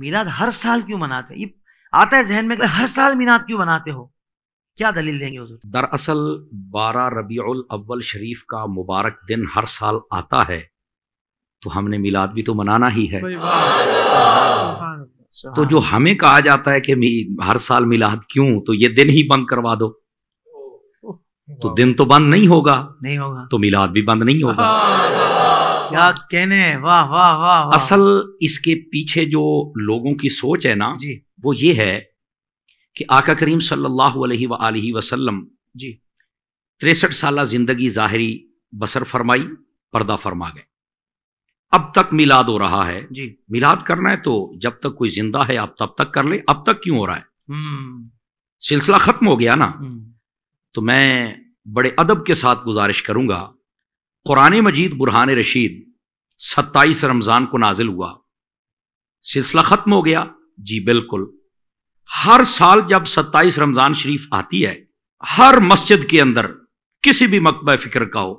मीलाद हर साल क्यों मनाते ये आता है जहन में हर साल मीनाद क्यों मनाते हो क्या दलील देंगे दरअसल बारह रबील अव्वल शरीफ का मुबारक दिन हर साल आता है तो हमने मिलाद भी तो मनाना ही है तो जो हमें कहा जाता है कि हर साल मिलाद क्यों तो ये दिन ही बंद करवा दो तो दिन तो बंद नहीं होगा नहीं होगा तो मिलाद भी बंद नहीं होगा हाँ, क्या कहने वाह वाह वाह असल इसके पीछे जो लोगों की सोच है ना जी वो ये है कि आका करीम सल्लल्लाहु अलैहि वआलैहि वसल्लम जी तिरसठ साल जिंदगी ज़ाहरी बसर फरमाई पर्दा फरमा गए अब तक मिलाद हो रहा है जी मिलाद करना है तो जब तक कोई जिंदा है आप तब तक कर ले अब तक क्यों हो रहा है हम्म। सिलसिला खत्म हो गया ना हम्म। तो मैं बड़े अदब के साथ गुजारिश करूंगा कुरान मजीद बुरहान रशीद सत्ताईस रमज़ान को नाजिल हुआ सिलसिला ख़त्म हो गया जी बिल्कुल हर साल जब सत्ताईस रमज़ान शरीफ आती है हर मस्जिद के अंदर किसी भी मकब फिक्र का हो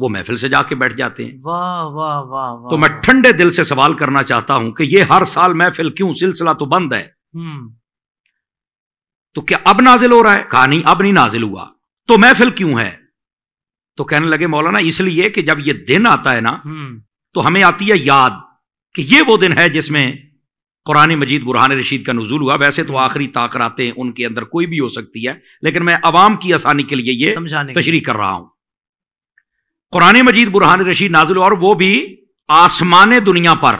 वो महफिल से जाके बैठ जाते हैं वाह वाह वाह वा, तो मैं ठंडे दिल से सवाल करना चाहता हूं कि ये हर साल महफिल क्यों सिलसिला तो बंद है हम्म। तो क्या अब नाजिल हो रहा है कहा नहीं अब नहीं नाजिल हुआ तो महफिल क्यों है तो कहने लगे मौलाना इसलिए कि जब ये दिन आता है ना हम्म। तो हमें आती है याद कि ये वो दिन है जिसमें कुरान मजीद बुरहान रशीद का नजूल हुआ वैसे तो आखिरी ताकरातें उनके अंदर कोई भी हो सकती है लेकिन मैं अवाम की आसानी के लिए ये तशरी कर रहा हूं कुरान मजीद बुरहान रशीद नाजुल और वो भी आसमान दुनिया पर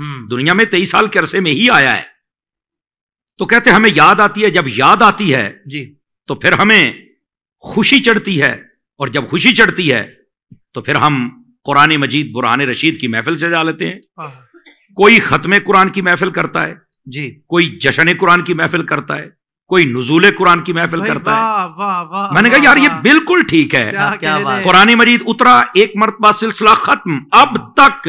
हम्म। दुनिया में तेईस साल के अरसे में ही आया है तो कहते हमें याद आती है जब याद आती है जी तो फिर हमें खुशी चढ़ती है और जब खुशी चढ़ती है तो फिर हम कुरान मजीद बुरहान रशीद की महफिल से जा लेते हैं हाँ। कोई ख़त्म कुरान की महफिल करता है जी कोई जशन कुरान की महफिल करता है कोई नजूल कुरान की महफिल करता है मैंने कहा यार ये बिल्कुल ठीक है कुरानी मजीद उतरा एक मरतबा सिलसिला खत्म अब तक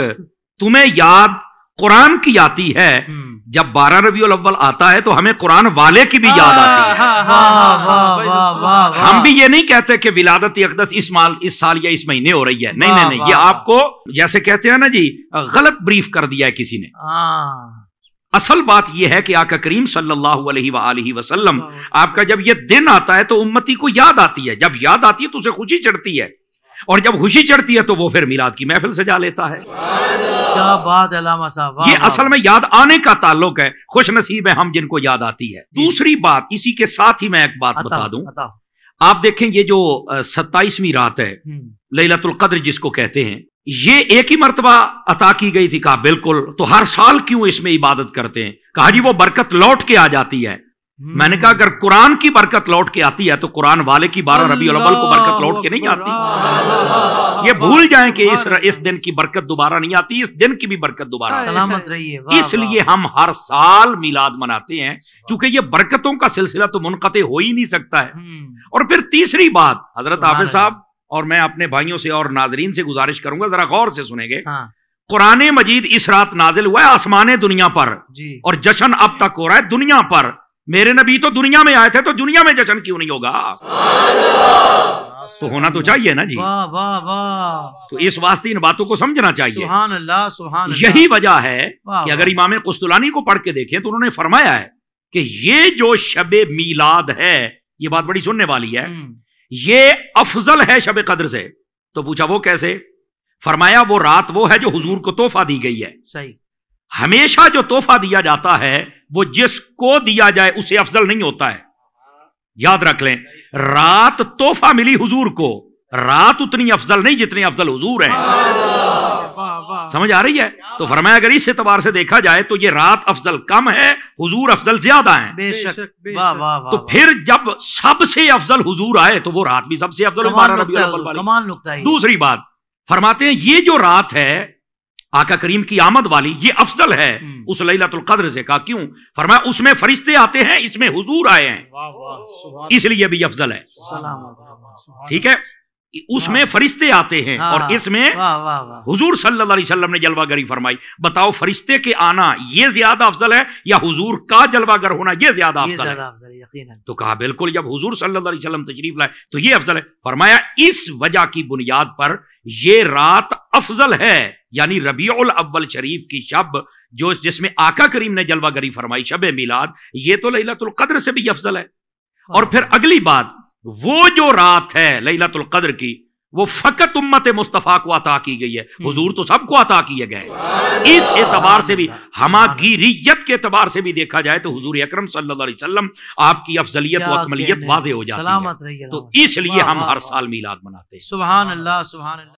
तुम्हें याद कुरान की आती है हम्म। जब बारह रबी अव्वल आता है तो हमें कुरान वाले की भी याद हाँ, आती है हाँ, हाँ, हम भी ये नहीं कहते कि विलादत अकदस इस माल इस साल या इस महीने हो रही है नहीं नहीं नहीं ये आपको जैसे कहते हैं ना जी गलत ब्रीफ कर दिया है किसी ने असल बात यह है कि आका करीम सल्लल्लाहु अलैहि वसल्लम आपका जब यह दिन आता है तो उम्मती को याद आती है जब याद आती है तो उसे खुशी चढ़ती है और जब खुशी चढ़ती है तो वो फिर मिलाद की महफिल सजा लेता है क्या बात है लामा साहब ये असल में याद आने का ताल्लुक है खुश नसीब है हम जिनको याद आती है दूसरी बात इसी के साथ ही मैं एक बात बता दूं आप देखें ये जो सत्ताईसवीं रात है हम्म। लैलतुल कद्र जिसको कहते हैं ये एक ही मरतबा अता की गई थी कहा बिल्कुल तो हर साल क्यों इसमें इबादत करते हैं कहा जी वो बरकत लौट के आ जाती है मैंने कहा अगर कुरान की बरकत लौट के आती है तो कुरान वाले की बारह रबी अव्वल को बरकत लौट के नहीं आती ये भूल जाएं कि इस इस दिन की बरकत दोबारा नहीं आती इस दिन की भी बरकत दोबारा सलामत रहिए इसलिए हम हर साल मिलाद मनाते हैं क्योंकि ये बरकतों का सिलसिला तो मुनक़ हो ही नहीं सकता है हम्म। और फिर तीसरी बात हजरत आबिद साहब और मैं अपने भाइयों से और नाजरीन से गुजारिश करूंगा जरा गौर से सुनेंगे हाँ। कुरान मजीद इस रात नाजिल हुआ है आसमान दुनिया पर और जश्न अब तक हो रहा है दुनिया पर मेरे नबी तो दुनिया में आए थे तो दुनिया में जश्न क्यों नहीं होगा तो होना तो चाहिए ना जी वाह वाह वाह तो इस वास्ते इन बातों को समझना चाहिए सुहान अल्लाह सुहान यही वजह है कि अगर इमाम कुस्तुलानी को पढ़ के देखें तो उन्होंने फरमाया है कि ये जो शब मीलाद है ये बात बड़ी सुनने वाली है हम्म। ये अफजल है शब कदर से तो पूछा वो कैसे फरमाया वो रात वो है जो हुजूर को तोहफा दी गई है सही हमेशा जो तोहफा दिया जाता है वो जिसको दिया जाए उसे अफजल नहीं होता है याद रख लें रात तोहफा मिली हुजूर को रात उतनी अफजल नहीं जितनी अफजल हुजूर है समझ आ रही है तो फरमाया अगर इस एतबार से देखा जाए तो ये रात अफजल कम है हुजूर अफजल ज्यादा है बेशक तो फिर जब सबसे अफजल हुजूर आए तो वो रात भी सबसे अफजल दूसरी बात फरमाते हैं ये जो रात है आका करीम की आमद वाली ये अफजल है हम्म। उस लैलातुल कद्र से कहा क्यों फरमाया उसमें फरिश्ते आते हैं इसमें हुजूर आए हैं इसलिए भी अफजल है ठीक है उसमें फरिश्ते आते हैं और हाँ। इसमें हुजूर सल्लल्लाहु अलैहि वसल्लम ने जलवागरी फरमाई बताओ फरिश्ते के आना ये ज्यादा अफजल है या हुजूर का जलवागर होना ये ज्यादा अफजल है तो कहा बिल्कुल जब हुजूर सल्लल्लाहु अलैहि वसल्लम तशरीफ लाए तो ये अफजल है फरमाया इस वजह की बुनियाद पर ये रात अफजल है यानी रबी उल अव्वल शरीफ की शब जो जिसमें आका करीम ने जलवागरी फरमाई शब मिलाद ये तो लैलतुल कद्र से भी अफजल है और हाँ। फिर अगली बात वो जो रात है लैलतुल कद्र की वो फकत उम्मत मुस्तफ़ा को अता की गई है हम्म। हुजूर तो सबको अता किए गए इस एतबार से भी हमागीरियत के एतबार से भी देखा जाए तो हुजूर अकरम सल्लल्लाहु अलैहि वसल्लम आपकी अफजलियत व अकमलियत वाजे हो जाती है तो इसलिए हम हर साल मीलाद मनाते हैं सुबह अल्लाह सुबह